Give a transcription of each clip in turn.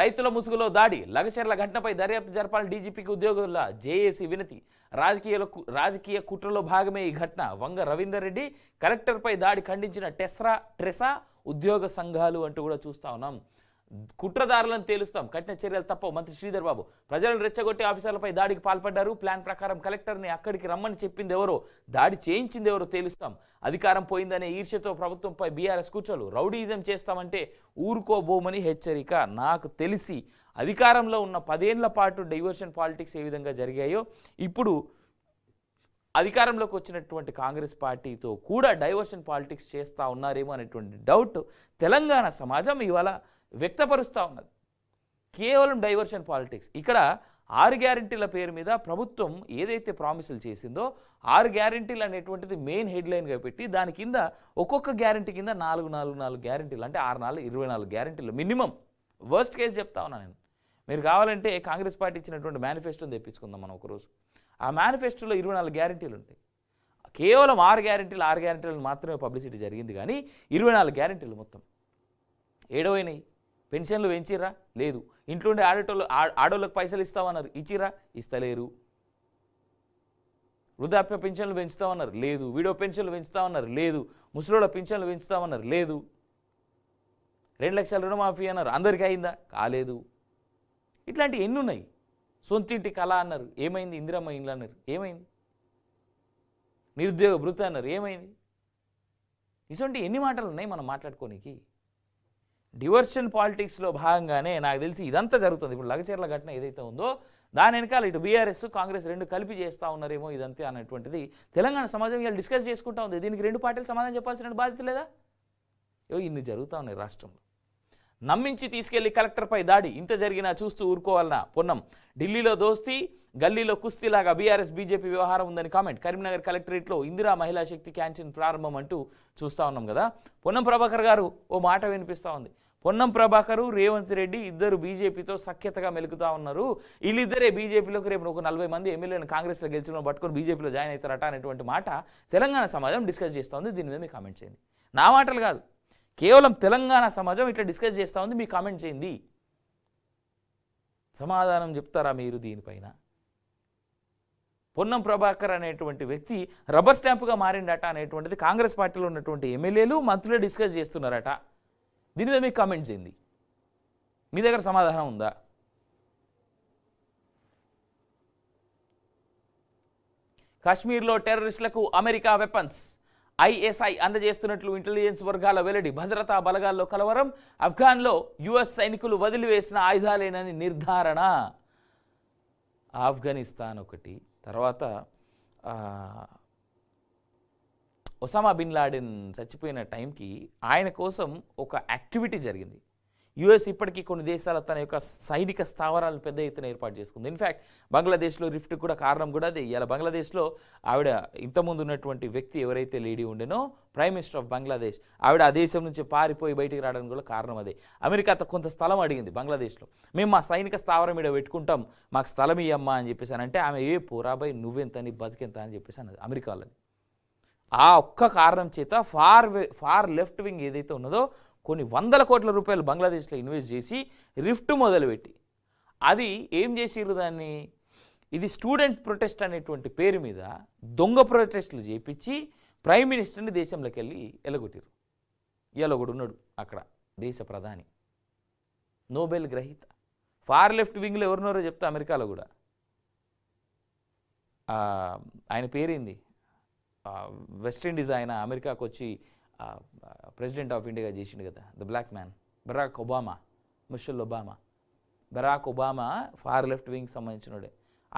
రైతుల ముసుగులో దాడి లగచర్ల ఘటనపై దర్యాప్తు జరపాలని డీజీపీకి ఉద్యోగుల జేఏసీ వినతి రాజకీయ రాజకీయ కుట్రలో భాగమే ఈ ఘటన వంగ రవీందర్ రెడ్డి కలెక్టర్పై దాడి ఖండించిన టెస్రా ట్రెసా ఉద్యోగ సంఘాలు అంటూ కూడా చూస్తూ ఉన్నాం కుట్రదారులను తేలుస్తాం కఠిన చర్యలు తప్ప మంత్రి శ్రీధర్ బాబు ప్రజలను రెచ్చగొట్టి ఆఫీసర్లపై దాడికి పాల్పడ్డారు ప్లాన్ ప్రకారం కలెక్టర్ని అక్కడికి రమ్మని చెప్పింది ఎవరో దాడి చేయించింది ఎవరో తేలుస్తాం అధికారం పోయిందనే ఈర్ష్యతో ప్రభుత్వంపై బీఆర్ఎస్ కూర్చోలు రౌడీజం చేస్తామంటే ఊరుకోబోమని హెచ్చరిక నాకు తెలిసి అధికారంలో ఉన్న పదేళ్ల పాటు డైవర్షన్ పాలిటిక్స్ ఏ విధంగా జరిగాయో ఇప్పుడు అధికారంలోకి వచ్చినటువంటి కాంగ్రెస్ పార్టీతో కూడా డైవర్షన్ పాలిటిక్స్ చేస్తూ ఉన్నారేమో అనేటువంటి డౌట్ తెలంగాణ సమాజం ఇవాళ వ్యక్తపరుస్తూ ఉన్నది కేవలం డైవర్షన్ పాలిటిక్స్ ఇక్కడ ఆరు గ్యారంటీల పేరు మీద ప్రభుత్వం ఏదైతే ప్రామిసులు చేసిందో ఆరు గ్యారంటీలు అనేటువంటిది మెయిన్ హెడ్లైన్గా పెట్టి దాని కింద ఒక్కొక్క గ్యారంటీ కింద నాలుగు నాలుగు నాలుగు గ్యారంటీలు అంటే ఆరు నాలుగు ఇరవై నాలుగు గ్యారంటీలు మినిమం వర్స్ట్ కేసు చెప్తా ఉన్నా నేను మీరు కావాలంటే కాంగ్రెస్ పార్టీ ఇచ్చినటువంటి మేనిఫెస్టోని తెప్పించుకుందాం మనం ఒకరోజు ఆ మేనిఫెస్టోలో ఇరవై నాలుగు గ్యారంటీలు ఉంటాయి కేవలం ఆరు గ్యారంటీలు ఆరు గ్యారంటీలు మాత్రమే పబ్లిసిటీ జరిగింది కానీ ఇరవై నాలుగు గ్యారంటీలు మొత్తం ఏడవైనాయి పెన్షన్లు పెంచిరా లేదు ఇంట్లో ఉండే ఆడేటోళ్ళు ఆడోళ్ళకి పైసలు ఇస్తామన్నారు ఇచ్చిరా ఇస్తలేరు వృద్ధాప్య పెన్షన్లు పెంచుతామన్నారు లేదు వీడియో పెన్షన్లు పెంచుతామన్నారు లేదు ముసలోళ్ళ పెన్షన్లు పెంచుతామన్నారు లేదు రెండు లక్షల రుణమాఫీ అన్నారు అందరికీ అయిందా కాలేదు ఇట్లాంటివి ఎన్ని ఉన్నాయి సొంతింటి కళ అన్నారు ఏమైంది ఇందిరమ్మ ఇండ్లు అన్నారు ఏమైంది నిరుద్యోగ భృత అన్నారు ఏమైంది ఇటువంటి ఎన్ని మాటలు ఉన్నాయి మనం మాట్లాడుకోనికి డివర్షన్ పాలిటిక్స్లో భాగంగానే నాకు తెలిసి ఇదంతా జరుగుతుంది ఇప్పుడు లగచీరల ఘటన ఏదైతే ఉందో దాని వెనకాల ఇటు బీఆర్ఎస్ కాంగ్రెస్ రెండు కలిపి చేస్తూ ఉన్నారేమో ఇదంతే అనేటువంటిది తెలంగాణ సమాజం ఇవాళ డిస్కస్ చేసుకుంటా ఉంది దీనికి రెండు పార్టీలు సమాధానం చెప్పాల్సిన బాధ్యత లేదా ఏ ఇన్ని జరుగుతూ ఉన్నాయి రాష్ట్రంలో నమ్మించి తీసుకెళ్లి కలెక్టర్పై దాడి ఇంత జరిగినా చూస్తూ ఊరుకోవాలనా పొన్నం ఢిల్లీలో దోస్తీ గల్లీలో కుస్తీలాగా బీఆర్ఎస్ బీజేపీ వ్యవహారం ఉందని కామెంట్ కరీంనగర్ కలెక్టరేట్లో ఇందిరా మహిళా శక్తి క్యాంటీన్ ప్రారంభం అంటూ చూస్తూ ఉన్నాం కదా పొన్నం ప్రభాకర్ గారు ఓ మాట వినిపిస్తూ ఉంది పొన్నం ప్రభాకరు రేవంత్ రెడ్డి ఇద్దరు బీజేపీతో సఖ్యతగా మెలుగుతూ ఉన్నారు వీళ్ళిద్దరే బీజేపీలోకి రేపు ఒక నలభై మంది ఎమ్మెల్యేలను కాంగ్రెస్లో గెలిచిన పట్టుకొని బీజేపీలో జాయిన్ అవుతారట అనేటువంటి మాట తెలంగాణ సమాజం డిస్కస్ చేస్తూ ఉంది దీని మీద మీ కామెంట్ చేయండి నా మాటలు కాదు కేవలం తెలంగాణ సమాజం ఇట్లా డిస్కస్ చేస్తూ ఉంది మీ కామెంట్ చేయండి సమాధానం చెప్తారా మీరు దీనిపైన పొన్నం ప్రభాకర్ అనేటువంటి వ్యక్తి రబ్బర్ స్టాంపుగా మారిండట అనేటువంటిది కాంగ్రెస్ పార్టీలో ఉన్నటువంటి ఎమ్మెల్యేలు మంత్రులే డిస్కస్ చేస్తున్నారట దీనిపై మీకు కామెంట్ చేయండి మీ దగ్గర సమాధానం ఉందా కాశ్మీర్లో టెర్రరిస్టులకు అమెరికా వెపన్స్ ఐఎస్ఐ అందజేస్తున్నట్లు ఇంటెలిజెన్స్ వర్గాల వెల్లడి భద్రతా బలగాల్లో కలవరం అఫ్ఘాన్లో యుఎస్ సైనికులు వదిలివేసిన ఆయుధాలేనని నిర్ధారణ ఆఫ్ఘనిస్తాన్ ఒకటి తర్వాత ఒసామా బిన్ లాడిన్ చచ్చిపోయిన టైంకి ఆయన కోసం ఒక యాక్టివిటీ జరిగింది యుఎస్ ఇప్పటికీ కొన్ని దేశాల తన యొక్క సైనిక స్థావరాలు పెద్ద ఎత్తున ఏర్పాటు చేసుకుంది ఇన్ఫ్యాక్ట్ బంగ్లాదేశ్లో రిఫ్ట్ కూడా కారణం కూడా అది ఇలా బంగ్లాదేశ్లో ఆవిడ ఇంతకుముందు ఉన్నటువంటి వ్యక్తి ఎవరైతే లేడీ ఉండేనో ప్రైమ్ మినిస్టర్ ఆఫ్ బంగ్లాదేశ్ ఆవిడ ఆ దేశం నుంచి పారిపోయి బయటికి రావడానికి కూడా కారణం అదే అమెరికా కొంత స్థలం అడిగింది బంగ్లాదేశ్లో మేము మా సైనిక స్థావరం ఇక్కడ పెట్టుకుంటాం మాకు స్థలం ఇయ్యమ్మా అని చెప్పేసి అంటే ఆమె ఏ పోరాబాయి నువ్వెంతని బతికెంత అని చెప్పేసి అన్నది అమెరికాలోని ఆ ఒక్క కారణం చేత ఫార్ ఫార్ లెఫ్ట్ వింగ్ ఏదైతే ఉన్నదో కొన్ని వందల కోట్ల రూపాయలు బంగ్లాదేశ్లో ఇన్వెస్ట్ చేసి రిఫ్ట్ మొదలుపెట్టి అది ఏం చేసిర్రు దాన్ని ఇది స్టూడెంట్ ప్రొటెస్ట్ అనేటువంటి పేరు మీద దొంగ ప్రొటెస్టులు చేపించి ప్రైమ్ మినిస్టర్ని దేశంలోకి వెళ్ళి ఎలగొట్టిరు ఎలగొడు ఉన్నాడు అక్కడ దేశ ప్రధాని నోబెల్ గ్రహీత ఫార్ లెఫ్ట్ వింగ్లో ఎవరినోరో చెప్తా అమెరికాలో కూడా ఆయన పేరేంది వెస్టిండీస్ ఆయన అమెరికాకు వచ్చి ప్రెసిడెంట్ ఆఫ్ ఇండియాగా చేసిండు కదా the black man Barack Obama Michelle Obama Barack Obama far left wing సంబంధించినోడే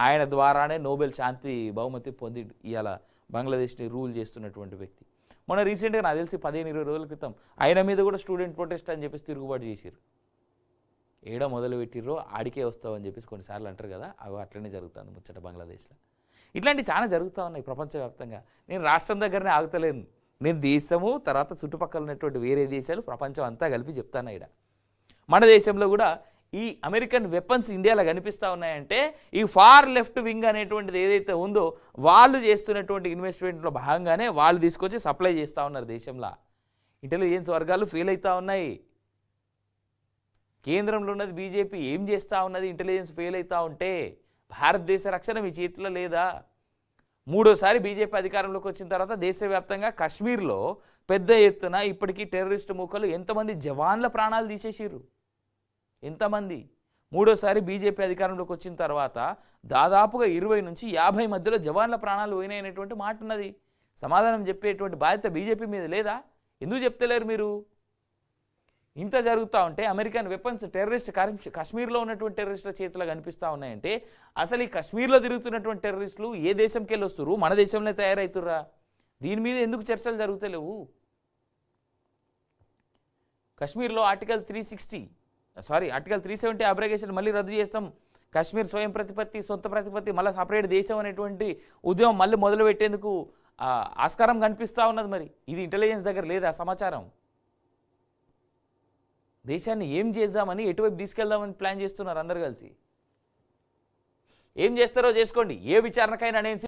ఆయన ద్వారానే నోబెల్ శాంతి బహుమతి పొంది ఇవాళ బంగ్లాదేశ్ని రూల్ చేస్తున్నటువంటి వ్యక్తి మొన్న రీసెంట్గా నాకు తెలిసి పదిహేను ఇరవై రోజుల క్రితం ఆయన మీద కూడా స్టూడెంట్ ప్రొటెస్ట్ అని చెప్పేసి తిరుగుబాటు చేశారు ఏడో మొదలు పెట్టిర్రో ఆడికే వస్తావు అని చెప్పేసి కొన్నిసార్లు అంటారు కదా అవి అట్లనే జరుగుతుంది ముచ్చట బంగ్లాదేశ్లో ఇట్లాంటివి చాలా జరుగుతూ ఉన్నాయి ప్రపంచవ్యాప్తంగా నేను రాష్ట్రం దగ్గరనే ఆగుతలేను నేను దేశము తర్వాత చుట్టుపక్కల ఉన్నటువంటి వేరే దేశాలు ప్రపంచం అంతా కలిపి చెప్తాను ఇక్కడ మన దేశంలో కూడా ఈ అమెరికన్ వెపన్స్ ఇండియాలో కనిపిస్తూ ఉన్నాయంటే ఈ ఫార్ లెఫ్ట్ వింగ్ అనేటువంటిది ఏదైతే ఉందో వాళ్ళు చేస్తున్నటువంటి ఇన్వెస్ట్మెంట్లో భాగంగానే వాళ్ళు తీసుకొచ్చి సప్లై చేస్తూ ఉన్నారు దేశంలో ఇంటెలిజెన్స్ వర్గాలు ఫెయిల్ అవుతూ ఉన్నాయి కేంద్రంలో ఉన్నది బీజేపీ ఏం చేస్తూ ఉన్నది ఇంటెలిజెన్స్ ఫెయిల్ అవుతూ ఉంటే భారతదేశ రక్షణ మీ చేతిలో లేదా మూడోసారి బీజేపీ అధికారంలోకి వచ్చిన తర్వాత దేశవ్యాప్తంగా కశ్మీర్లో పెద్ద ఎత్తున ఇప్పటికీ టెర్రరిస్ట్ మూకలు ఎంతమంది జవాన్ల ప్రాణాలు తీసేసిర్రు ఎంతమంది మూడోసారి బీజేపీ అధికారంలోకి వచ్చిన తర్వాత దాదాపుగా ఇరవై నుంచి యాభై మధ్యలో జవాన్ల ప్రాణాలు పోయినాయనేటువంటి మాట ఉన్నది సమాధానం చెప్పేటువంటి బాధ్యత బీజేపీ మీద లేదా ఎందుకు చెప్తలేరు మీరు ఇంత జరుగుతూ ఉంటే అమెరికన్ వెపన్స్ టెర్రరిస్ట్ కాశ్మీర్లో ఉన్నటువంటి టెర్రరిస్టుల చేతిలో కనిపిస్తూ ఉన్నాయంటే అసలు ఈ కశ్మీర్లో తిరుగుతున్నటువంటి టెర్రరిస్టులు ఏ దేశంకి వెళ్ళి వస్తురు మన దేశంలో తయారవుతుర్రా దీని మీద ఎందుకు చర్చలు జరుగుతలేవు కశ్మీర్లో article three sixty sorry article three seventy abrogation మళ్ళీ రద్దు చేస్తాం కశ్మీర్ స్వయం ప్రతిపత్తి సొంత ప్రతిపత్తి మళ్ళీ సపరేట్ దేశం అనేటువంటి ఉద్యమం మళ్ళీ మొదలుపెట్టేందుకు ఆస్కారం కనిపిస్తూ ఉన్నది మరి ఇది ఇంటెలిజెన్స్ దగ్గర లేదా సమాచారం దేశాన్ని ఏం చేద్దామని ఎటువైపు తీసుకెళ్దామని ప్లాన్ చేస్తున్నారు అందరు కలిసి ఏం చేస్తారో చేసుకోండి ఏ విచారణకైనా నేను